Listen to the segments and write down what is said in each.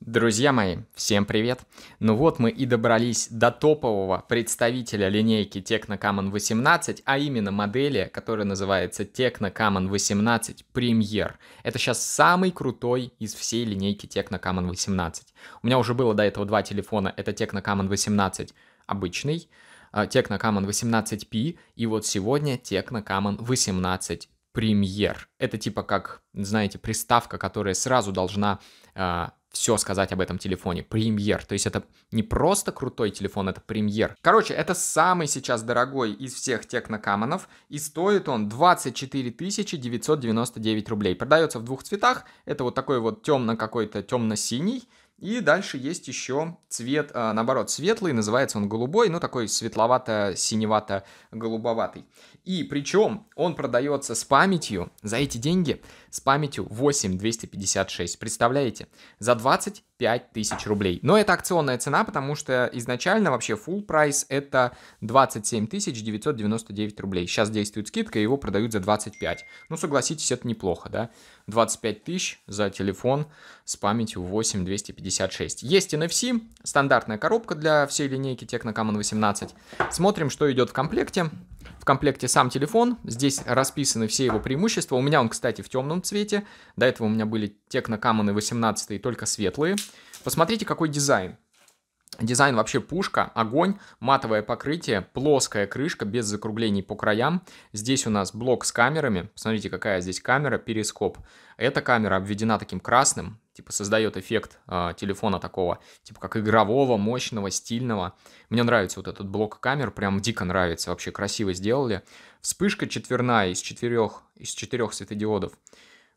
Друзья мои, всем привет! Ну вот мы и добрались до топового представителя линейки Tecno Common 18, а именно модели, которая называется Tecno Common 18 Premier. Это сейчас самый крутой из всей линейки Tecno Common 18. У меня уже было до этого два телефона, это Tecno Common 18 обычный, э, Tecno Common 18P и вот сегодня Tecno Common 18 Premier. Это типа как, знаете, приставка, которая сразу должна э, все сказать об этом телефоне. Премьер. То есть это не просто крутой телефон, это премьер. Короче, это самый сейчас дорогой из всех технокамонов. И стоит он 24 999 рублей. Продается в двух цветах. Это вот такой вот темно какой-то, темно-синий и дальше есть еще цвет, а, наоборот, светлый, называется он голубой, ну такой светловато-синевато-голубоватый. И причем он продается с памятью, за эти деньги, с памятью 8256, представляете? За 20 5000 рублей. Но это акционная цена, потому что изначально вообще full price это 27 999 рублей. Сейчас действует скидка, его продают за 25. Ну, согласитесь, это неплохо, да? 25 тысяч за телефон с памятью 8256. Есть NFC, стандартная коробка для всей линейки Tecno Common 18. Смотрим, что идет в комплекте. В комплекте сам телефон, здесь расписаны все его преимущества. У меня он, кстати, в темном цвете. До этого у меня были Technocamon 18 только светлые. Посмотрите, какой дизайн. Дизайн вообще пушка, огонь, матовое покрытие, плоская крышка без закруглений по краям. Здесь у нас блок с камерами. Посмотрите, какая здесь камера, перископ. Эта камера обведена таким красным, типа создает эффект э, телефона такого, типа как игрового, мощного, стильного. Мне нравится вот этот блок камер, прям дико нравится, вообще красиво сделали. Вспышка четверная из четырех, из четырех светодиодов.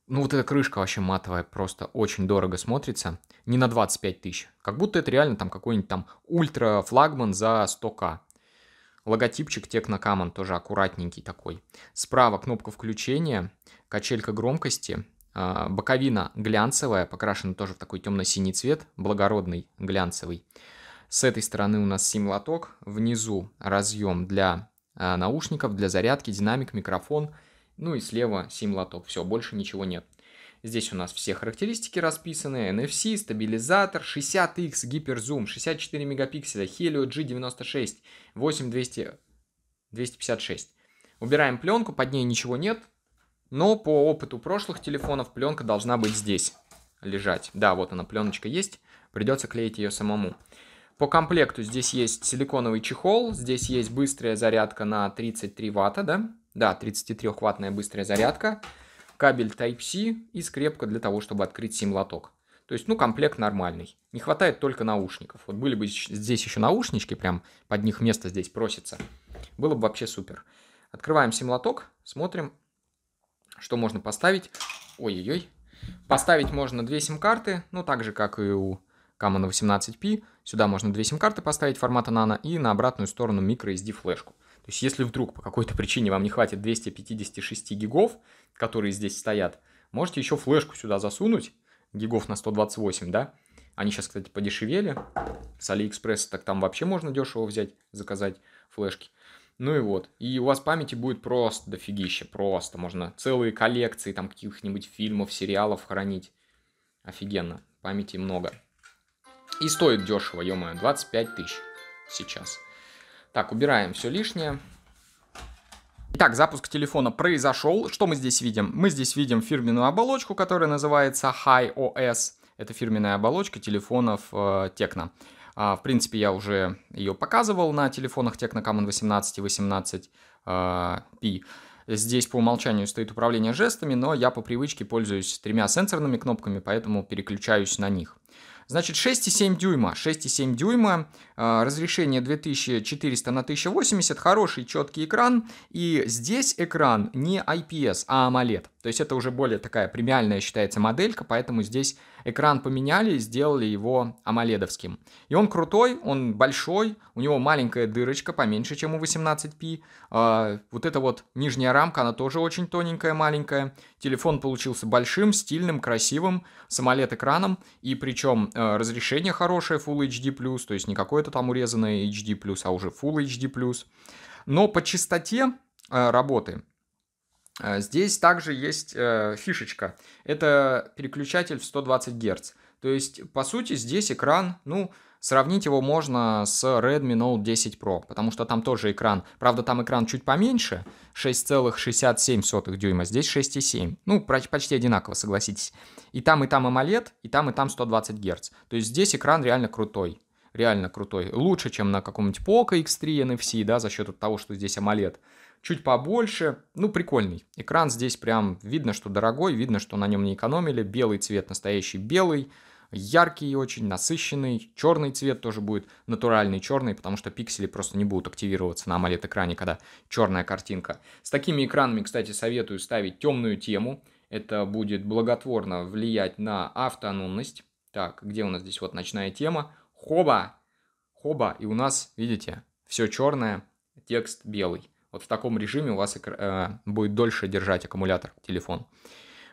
Ну вот эта крышка вообще матовая, просто очень дорого смотрится. Не на 25 тысяч. Как будто это реально там какой-нибудь там ультра флагман за 100к. Логотипчик Technocamon тоже аккуратненький такой. Справа кнопка включения, качелька громкости, а, боковина глянцевая, покрашена тоже в такой темно-синий цвет, благородный глянцевый. С этой стороны у нас сим-лоток, внизу разъем для а, наушников, для зарядки, динамик, микрофон, ну и слева сим-лоток, все, больше ничего нет. Здесь у нас все характеристики расписаны, NFC, стабилизатор, 60X гиперзум, 64 мегапикселя, Helio G96, 8256. Убираем пленку, под ней ничего нет, но по опыту прошлых телефонов пленка должна быть здесь лежать. Да, вот она, пленочка есть. Придется клеить ее самому. По комплекту здесь есть силиконовый чехол, здесь есть быстрая зарядка на 33 ватта, да? Да, 33-ваттная быстрая зарядка, кабель Type-C и скрепка для того, чтобы открыть сим-лоток. То есть, ну, комплект нормальный. Не хватает только наушников. Вот были бы здесь еще наушнички, прям под них место здесь просится. Было бы вообще супер. Открываем сим-лоток, смотрим, что можно поставить? Ой-ой-ой. Поставить можно две сим-карты, ну так же, как и у Камона 18P. Сюда можно две сим-карты поставить формата nano и на обратную сторону microSD флешку. То есть если вдруг по какой-то причине вам не хватит 256 гигов, которые здесь стоят, можете еще флешку сюда засунуть, гигов на 128, да? Они сейчас, кстати, подешевели. С Алиэкспресса так там вообще можно дешево взять, заказать флешки. Ну и вот. И у вас памяти будет просто дофигища, просто. Можно целые коллекции там каких-нибудь фильмов, сериалов хранить. Офигенно. Памяти много. И стоит дешево, ё 25 тысяч сейчас. Так, убираем все лишнее. Итак, запуск телефона произошел. Что мы здесь видим? Мы здесь видим фирменную оболочку, которая называется HiOS. это фирменная оболочка телефонов э, Tecno. А, в принципе, я уже ее показывал на телефонах Tecnocamon 18 и 18P. А, здесь по умолчанию стоит управление жестами, но я по привычке пользуюсь тремя сенсорными кнопками, поэтому переключаюсь на них. Значит, 6,7 дюйма. 6,7 дюйма, а, разрешение 2400 на 1080, хороший четкий экран. И здесь экран не IPS, а AMOLED. То есть это уже более такая премиальная считается моделька, поэтому здесь экран поменяли сделали его амоледовским. И он крутой, он большой, у него маленькая дырочка, поменьше, чем у 18p. А, вот эта вот нижняя рамка, она тоже очень тоненькая, маленькая. Телефон получился большим, стильным, красивым, с AMOLED-экраном, и причем а, э, разрешение хорошее Full HD+, то есть не какое-то там урезанное HD+, а уже Full HD+. Но по частоте э, работы Э, здесь также есть э, фишечка. Это переключатель в 120 Гц. То есть, по сути, здесь экран, ну, сравнить его можно с Redmi Note 10 Pro, потому что там тоже экран. Правда, там экран чуть поменьше, 6,67 дюйма, здесь 6,7. Ну, почти одинаково, согласитесь. И там, и там AMOLED, и там, и там 120 Гц. То есть здесь экран реально крутой реально крутой. Лучше, чем на каком-нибудь Poco X3 NFC, да, за счет того, что здесь AMOLED чуть побольше. Ну, прикольный. Экран здесь прям видно, что дорогой, видно, что на нем не экономили. Белый цвет настоящий белый, яркий очень, насыщенный. Черный цвет тоже будет натуральный черный, потому что пиксели просто не будут активироваться на AMOLED-экране, когда черная картинка. С такими экранами, кстати, советую ставить темную тему. Это будет благотворно влиять на автономность. Так, где у нас здесь вот ночная тема? Хоба! Хоба! И у нас, видите, все черное, текст белый. Вот в таком режиме у вас э, будет дольше держать аккумулятор, телефон.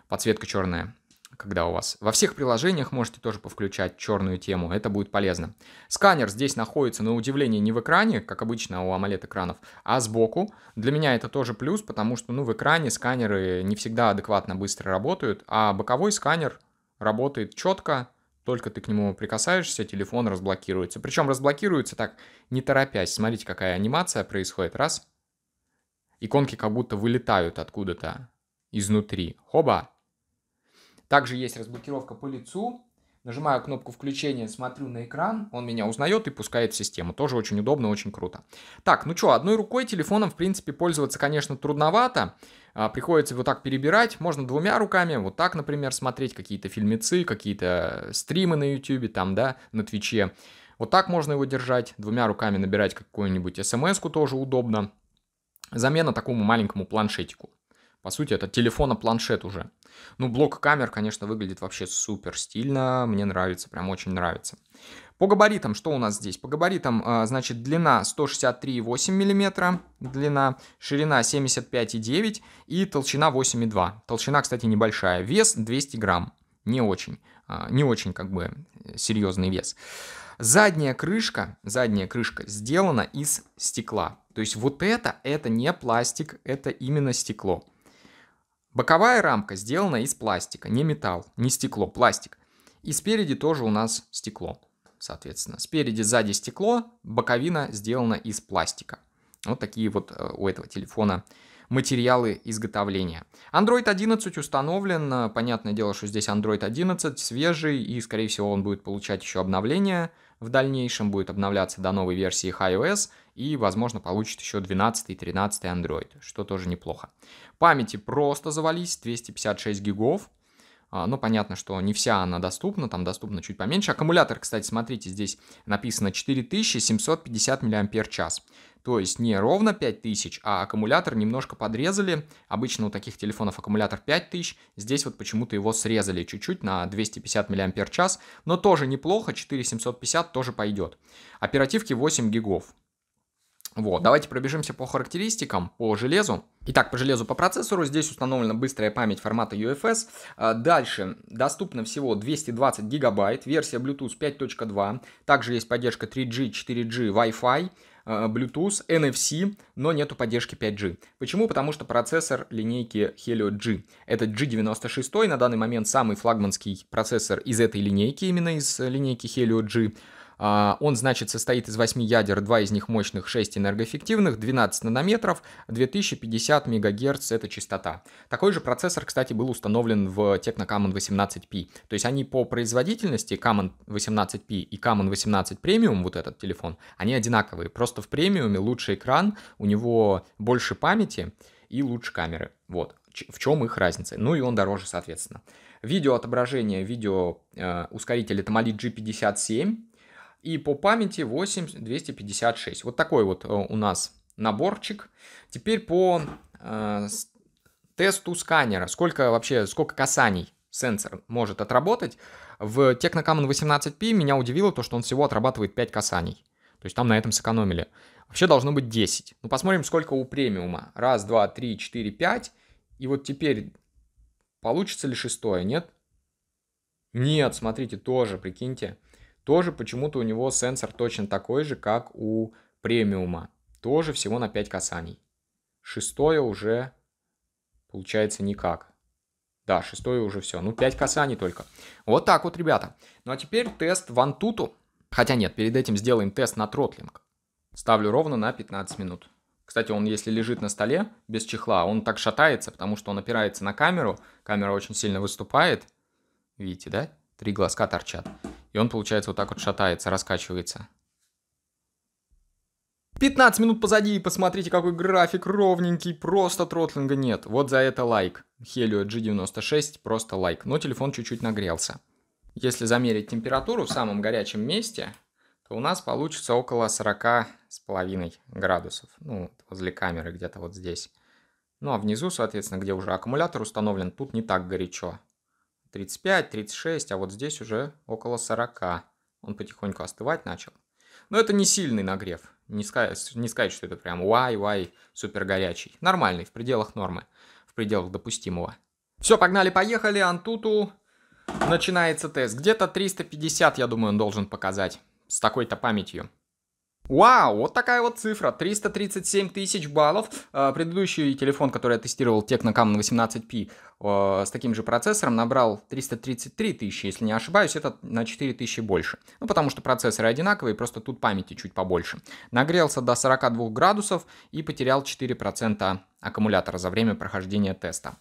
Подсветка черная, когда у вас. Во всех приложениях можете тоже повключать черную тему, это будет полезно. Сканер здесь находится, на удивление, не в экране, как обычно у AMOLED-экранов, а сбоку. Для меня это тоже плюс, потому что ну, в экране сканеры не всегда адекватно быстро работают, а боковой сканер работает четко, только ты к нему прикасаешься, телефон разблокируется. Причем разблокируется так, не торопясь. Смотрите, какая анимация происходит. Раз, Иконки как будто вылетают откуда-то изнутри. Хоба! Также есть разблокировка по лицу. Нажимаю кнопку включения, смотрю на экран, он меня узнает и пускает в систему. Тоже очень удобно, очень круто. Так, ну что, одной рукой телефоном, в принципе, пользоваться, конечно, трудновато. А, приходится вот так перебирать. Можно двумя руками, вот так, например, смотреть какие-то фильмецы, какие-то э, стримы на YouTube, там, да, на Твиче. Вот так можно его держать. Двумя руками набирать какую-нибудь смс тоже удобно. Замена такому маленькому планшетику. По сути, это телефона-планшет уже. Ну, блок камер, конечно, выглядит вообще супер стильно. Мне нравится, прям очень нравится. По габаритам, что у нас здесь? По габаритам, а, значит, длина 163,8 мм, длина, ширина 75,9 и толщина 8,2. Толщина, кстати, небольшая. Вес 200 грамм. Не очень, а, не очень как бы серьезный вес. Задняя крышка, задняя крышка сделана из стекла. То есть вот это, это не пластик, это именно стекло. Боковая рамка сделана из пластика, не металл, не стекло, пластик. И спереди тоже у нас стекло, соответственно. Спереди, сзади стекло, боковина сделана из пластика. Вот такие вот э, у этого телефона материалы изготовления. Android 11 установлен, э, понятное дело, что здесь Android 11 свежий, и, скорее всего, он будет получать еще обновления в дальнейшем будет обновляться до новой версии iOS и, возможно, получит еще 12 и 13 Android, что тоже неплохо. Памяти просто завались, 256 гигов, а, но ну, понятно, что не вся она доступна, там доступна чуть поменьше. Аккумулятор, кстати, смотрите, здесь написано 4750 мАч. То есть не ровно 5000, а аккумулятор немножко подрезали. Обычно у таких телефонов аккумулятор 5000. Здесь вот почему-то его срезали чуть-чуть на 250 мАч. Но тоже неплохо, 4750 тоже пойдет. Оперативки 8 гигов. Вот, давайте пробежимся по характеристикам, по железу. Итак, по железу по процессору здесь установлена быстрая память формата UFS. А, дальше доступно всего 220 гигабайт, версия Bluetooth 5.2. Также есть поддержка 3G, 4G, Wi-Fi. Э, Bluetooth, NFC, но нету поддержки 5G. Почему? Потому что процессор линейки Helio G. Это G96, на данный момент самый флагманский процессор из этой линейки, именно из э, линейки Helio G. А, он, значит, состоит из 8 ядер, 2 из них мощных, 6 энергоэффективных, 12 нанометров, 2050 мегагерц это частота. Такой же процессор, кстати, был установлен в Tecno Common 18P. То есть они по производительности Common 18P и Common 18 Premium, вот этот телефон, они одинаковые. Просто в премиуме лучший экран, у него больше памяти и лучше камеры. Вот в чем их разница. Ну и он дороже, соответственно. Видео отображение, видео э, ускоритель это Mali G57, и по памяти 8256. Вот такой вот э, у нас наборчик. Теперь по э, тесту сканера. Сколько вообще, сколько касаний сенсор может отработать. В Technocamon 18P меня удивило то, что он всего отрабатывает 5 касаний. То есть там на этом сэкономили. Вообще должно быть 10. Ну, посмотрим, сколько у премиума. Раз, два, три, четыре, пять. И вот теперь получится ли шестое, нет? Нет, смотрите, тоже, прикиньте. Тоже почему-то у него сенсор точно такой же, как у премиума. Тоже всего на 5 касаний. Шестое уже получается никак. Да, шестое уже все. Ну, 5 касаний только. Вот так вот, ребята. Ну, а теперь тест в антуту. Хотя нет, перед этим сделаем тест на тротлинг. Ставлю ровно на 15 минут. Кстати, он если лежит на столе без чехла, он так шатается, потому что он опирается на камеру. Камера очень сильно выступает. Видите, да? Три глазка торчат и он, получается, вот так вот шатается, раскачивается. 15 минут позади, посмотрите, какой график ровненький, просто тротлинга нет. Вот за это лайк. Helio G96, просто лайк. Но телефон чуть-чуть нагрелся. Если замерить температуру в самом горячем месте, то у нас получится около 40,5 градусов. Ну, возле камеры где-то вот здесь. Ну а внизу, соответственно, где уже аккумулятор установлен, тут не так горячо. 35, 36, а вот здесь уже около 40. Он потихоньку остывать начал. Но это не сильный нагрев. Не сказать, не сказать что это прям вай, вай, супер горячий. Нормальный, в пределах нормы, в пределах допустимого. Все, погнали, поехали. Антуту начинается тест. Где-то 350, я думаю, он должен показать с такой-то памятью. Вау, вот такая вот цифра, 337 тысяч баллов. А, предыдущий телефон, который я тестировал, Technocam 18P, а, с таким же процессором набрал 333 тысячи, если не ошибаюсь, это на 4 тысячи больше. Ну, потому что процессоры одинаковые, просто тут памяти чуть побольше. Нагрелся до 42 градусов и потерял 4% аккумулятора за время прохождения теста.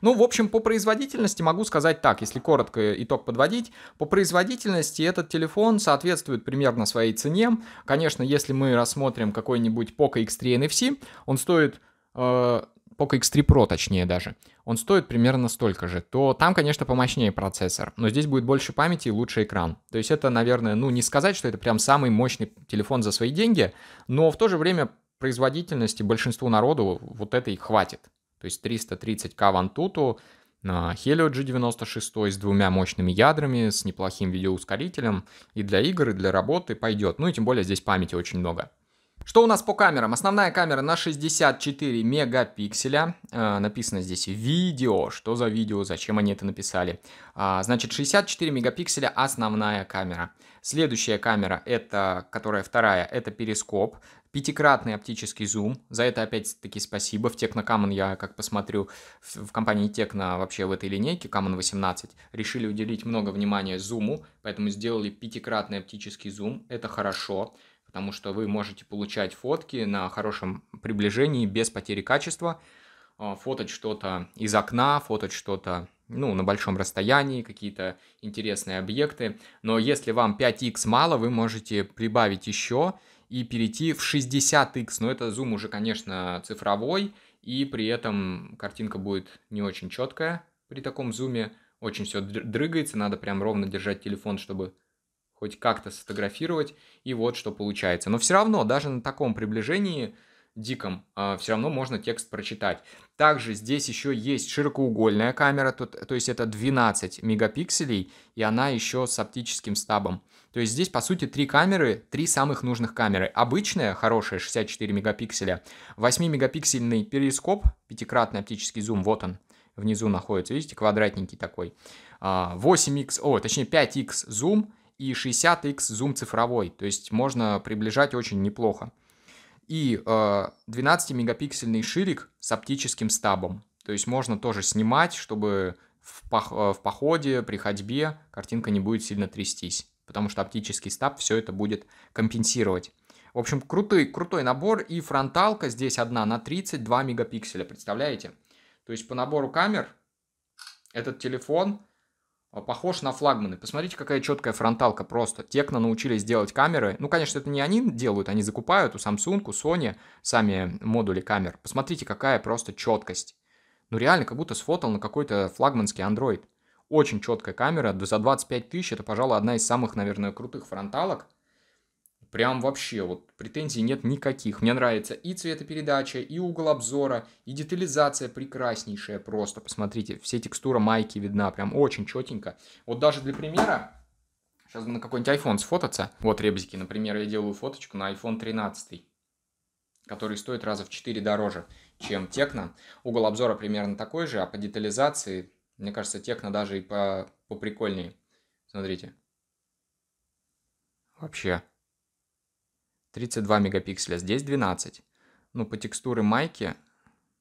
Ну, в общем, по производительности могу сказать так, если коротко итог подводить. По производительности этот телефон соответствует примерно своей цене. Конечно, если мы рассмотрим какой-нибудь Poco X3 NFC, он стоит... Э, Poco X3 Pro, точнее даже, он стоит примерно столько же, то там, конечно, помощнее процессор, но здесь будет больше памяти и лучше экран. То есть это, наверное, ну не сказать, что это прям самый мощный телефон за свои деньги, но в то же время производительности большинству народу вот этой хватит. То есть 330к в Antutu, Helio G96 с двумя мощными ядрами, с неплохим видеоускорителем. И для игр, и для работы пойдет. Ну и тем более здесь памяти очень много. Что у нас по камерам? Основная камера на 64 мегапикселя. Э, написано здесь видео. Что за видео? Зачем они это написали? Э, значит, 64 мегапикселя основная камера. Следующая камера, это, которая вторая, это перископ пятикратный оптический зум. За это опять-таки спасибо. В Technocamon я, как посмотрю, в, в компании Techno вообще в этой линейке, Camon 18, решили уделить много внимания зуму, поэтому сделали пятикратный оптический зум. Это хорошо, потому что вы можете получать фотки на хорошем приближении без потери качества, а, фотать что-то из окна, фотать что-то ну, на большом расстоянии, какие-то интересные объекты. Но если вам 5x мало, вы можете прибавить еще, и перейти в 60x. Но это зум уже, конечно, цифровой, и при этом картинка будет не очень четкая при таком зуме. Очень все дрыгается, надо прям ровно держать телефон, чтобы хоть как-то сфотографировать, и вот что получается. Но все равно, даже на таком приближении диком, а, все равно можно текст прочитать. Также здесь еще есть широкоугольная камера, то, то есть это 12 мегапикселей, и она еще с оптическим стабом. То есть здесь, по сути, три камеры, три самых нужных камеры. Обычная, хорошая, 64 мегапикселя, 8-мегапиксельный перископ, пятикратный оптический зум, вот он, внизу находится, видите, квадратненький такой. 8x, а, о, точнее 5x зум и 60x зум цифровой, то есть можно приближать очень неплохо. И 12-мегапиксельный э, ширик с оптическим стабом, то есть можно тоже снимать, чтобы в, э, в походе, при ходьбе картинка не будет сильно трястись потому что оптический стаб все это будет компенсировать. В общем, крутой, крутой набор и фронталка здесь одна на 32 мегапикселя, представляете? То есть по набору камер этот телефон а, похож на флагманы. Посмотрите, какая четкая фронталка просто. Текно научились делать камеры. Ну, конечно, это не они делают, они закупают у Samsung, у Sony сами модули камер. Посмотрите, какая просто четкость. Ну, реально, как будто сфотал на какой-то флагманский Android. Очень четкая камера. За 25 тысяч это, пожалуй, одна из самых, наверное, крутых фронталок. Прям вообще, вот претензий нет никаких. Мне нравится и цветопередача, и угол обзора, и детализация прекраснейшая просто. Посмотрите, все текстура майки видна, прям очень четенько. Вот даже для примера, сейчас на какой-нибудь iPhone сфотаться. Вот, ребзики, например, я делаю фоточку на iPhone 13, который стоит раза в 4 дороже, чем Tecno. Угол обзора примерно такой же, а по детализации мне кажется, техно даже и по поприкольнее. Смотрите. Вообще. 32 мегапикселя, здесь 12. Ну, по текстуре майки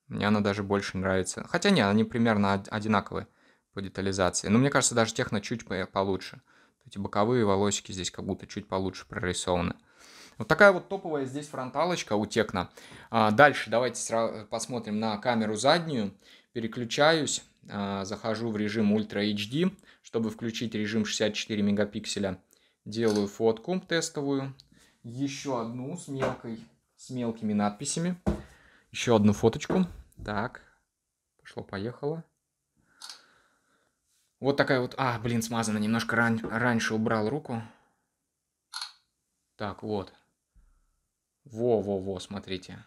мне она даже больше нравится. Хотя нет, они примерно одинаковые по детализации. Но мне кажется, даже техно чуть получше. Эти боковые волосики здесь как будто чуть получше прорисованы. Вот такая вот топовая здесь фронталочка у Текна. А дальше давайте посмотрим на камеру заднюю. Переключаюсь. А, захожу в режим Ultra HD, чтобы включить режим 64 мегапикселя. Делаю фотку тестовую, еще одну с мелкой, с мелкими надписями, еще одну фоточку. Так, пошло-поехало. Вот такая вот... А, блин, смазано, немножко ран... раньше убрал руку. Так, вот. Во-во-во, смотрите.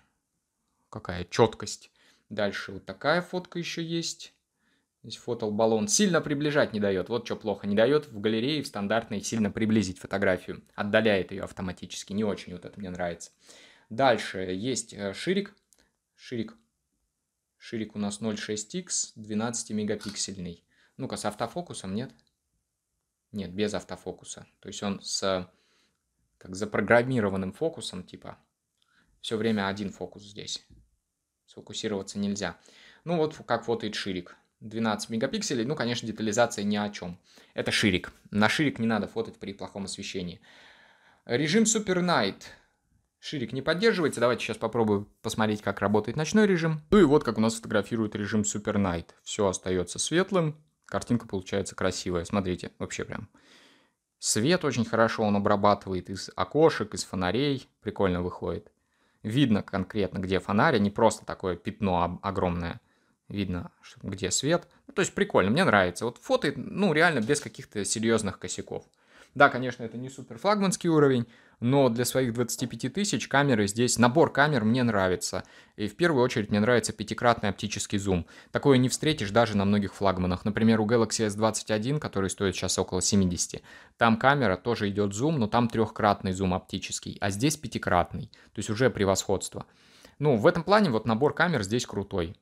Какая четкость. Дальше вот такая фотка еще есть. Здесь фотобаллон сильно приближать не дает. Вот что плохо. Не дает в галерее в стандартной сильно приблизить фотографию. Отдаляет ее автоматически. Не очень вот это мне нравится. Дальше есть э, ширик. Ширик. Ширик у нас 0.6x, 12-мегапиксельный. Ну-ка, с автофокусом, нет? Нет, без автофокуса. То есть он с как запрограммированным фокусом, типа, все время один фокус здесь. Сфокусироваться нельзя. Ну вот как вот фотоет ширик. 12 мегапикселей, ну, конечно, детализация ни о чем. Это ширик. На ширик не надо фотать при плохом освещении. Режим Super Night. Ширик не поддерживается. Давайте сейчас попробую посмотреть, как работает ночной режим. Ну и вот как у нас фотографирует режим Super Night. Все остается светлым. Картинка получается красивая. Смотрите, вообще прям. Свет очень хорошо он обрабатывает из окошек, из фонарей. Прикольно выходит. Видно конкретно, где фонарь, а не просто такое пятно огромное видно, где свет. Ну, то есть прикольно, мне нравится. Вот фото, ну, реально без каких-то серьезных косяков. Да, конечно, это не супер флагманский уровень, но для своих 25 тысяч камеры здесь, набор камер мне нравится. И в первую очередь мне нравится пятикратный оптический зум. Такое не встретишь даже на многих флагманах. Например, у Galaxy S21, который стоит сейчас около 70, там камера тоже идет зум, но там трехкратный зум оптический, а здесь пятикратный. То есть уже превосходство. Ну, в этом плане вот набор камер здесь крутой.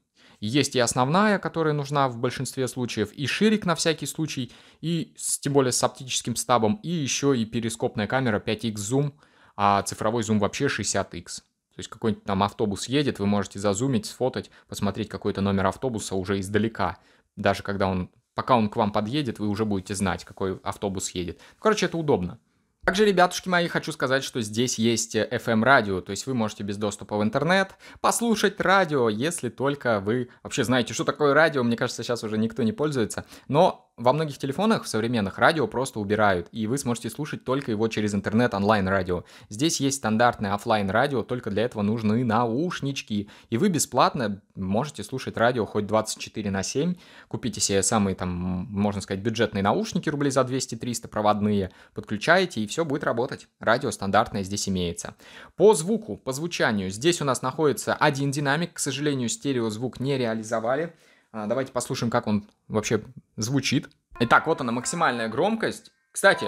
Есть и основная, которая нужна в большинстве случаев, и ширик на всякий случай, и с, тем более с оптическим стабом, и еще и перископная камера 5x зум, а цифровой зум вообще 60x. То есть какой-нибудь там автобус едет, вы можете зазумить, сфотать, посмотреть какой-то номер автобуса уже издалека. Даже когда он, пока он к вам подъедет, вы уже будете знать, какой автобус едет. Короче, это удобно. Также, ребятушки мои, хочу сказать, что здесь есть FM-радио, то есть вы можете без доступа в интернет послушать радио, если только вы вообще знаете, что такое радио, мне кажется, сейчас уже никто не пользуется, но во многих телефонах в современных радио просто убирают, и вы сможете слушать только его через интернет онлайн-радио. Здесь есть стандартное офлайн радио только для этого нужны наушнички. И вы бесплатно можете слушать радио хоть 24 на 7. Купите себе самые там, можно сказать, бюджетные наушники рублей за 200-300 проводные, подключаете, и все будет работать. Радио стандартное здесь имеется. По звуку, по звучанию, здесь у нас находится один динамик, к сожалению, стереозвук не реализовали. А, давайте послушаем, как он вообще звучит. Итак, вот она максимальная громкость. Кстати,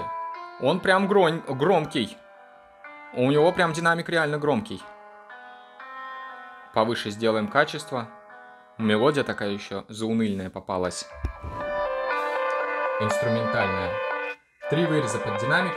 он прям гром... громкий. У него прям динамик реально громкий. Повыше сделаем качество. Мелодия такая еще зауныльная попалась. Инструментальная. Три выреза под динамик.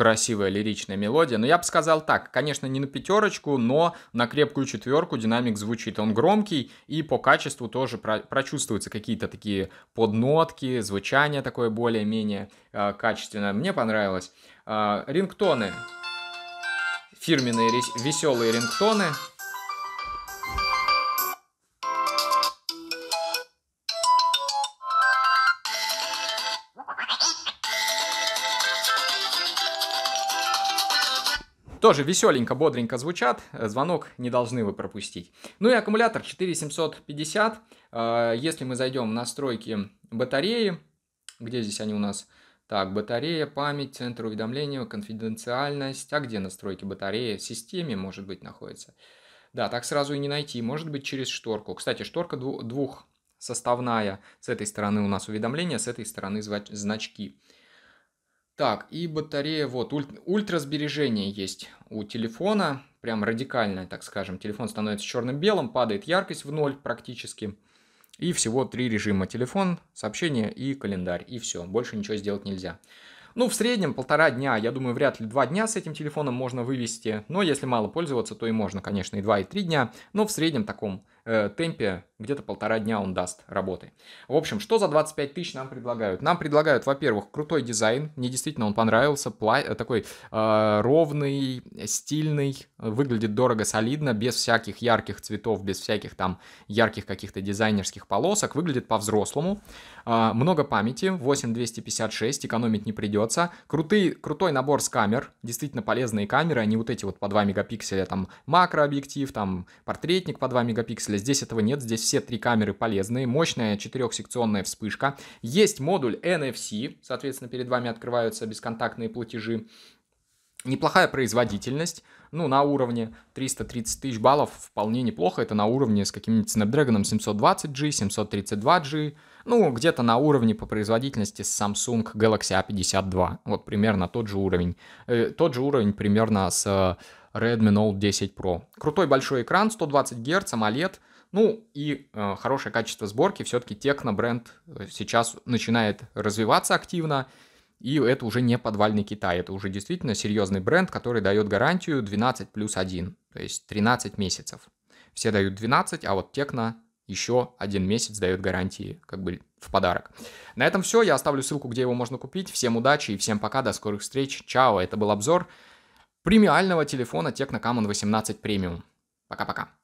красивая лиричная мелодия. Но я бы сказал так, конечно, не на пятерочку, но на крепкую четверку динамик звучит. Он громкий и по качеству тоже про прочувствуются какие-то такие поднотки, звучание такое более-менее э, качественное. Мне понравилось. Э, рингтоны. Фирменные веселые рингтоны. Тоже веселенько, бодренько звучат, э, звонок не должны вы пропустить. Ну и аккумулятор 4750, э, если мы зайдем в настройки батареи, где здесь они у нас... Так, батарея, память, центр уведомления, конфиденциальность. А где настройки батареи? В системе, может быть, находится. Да, так сразу и не найти. Может быть, через шторку. Кстати, шторка двухсоставная. С этой стороны у нас уведомления, с этой стороны значки. Так, и батарея, вот, уль ультра есть у телефона, прям радикальное, так скажем. Телефон становится черным-белым, падает яркость в ноль практически. И всего три режима. Телефон, сообщение и календарь. И все, больше ничего сделать нельзя. Ну, в среднем полтора дня, я думаю, вряд ли два дня с этим телефоном можно вывести. Но если мало пользоваться, то и можно, конечно, и два, и три дня. Но в среднем таком Э, темпе где-то полтора дня он даст работы. В общем, что за 25 тысяч нам предлагают? Нам предлагают, во-первых, крутой дизайн. Мне действительно он понравился. Пла э, такой э, ровный, стильный, выглядит дорого, солидно, без всяких ярких цветов, без всяких там ярких каких-то дизайнерских полосок. Выглядит по-взрослому. Э, много памяти, 8256, экономить не придется. Крутый, крутой набор с камер. Действительно полезные камеры, они вот эти вот по 2 мегапикселя, там макрообъектив, там портретник по 2 мегапикселя, здесь этого нет, здесь все три камеры полезные, мощная четырехсекционная вспышка, есть модуль NFC, соответственно, перед вами открываются бесконтактные платежи, неплохая производительность, ну, на уровне 330 тысяч баллов вполне неплохо, это на уровне с каким-нибудь Snapdragon 720G, 732G, ну, где-то на уровне по производительности с Samsung Galaxy A52, вот примерно тот же уровень, э, тот же уровень примерно с э, Redmi Note 10 Pro. Крутой большой экран, 120 Гц, AMOLED, ну и э, хорошее качество сборки, все-таки техно-бренд э, сейчас начинает развиваться активно, и это уже не подвальный Китай, это уже действительно серьезный бренд, который дает гарантию 12 плюс 1, то есть 13 месяцев. Все дают 12, а вот Текно еще один месяц дает гарантии как бы в подарок. На этом все, я оставлю ссылку, где его можно купить. Всем удачи и всем пока, до скорых встреч, чао, это был обзор премиального телефона Tecno Common 18 Premium. Пока-пока.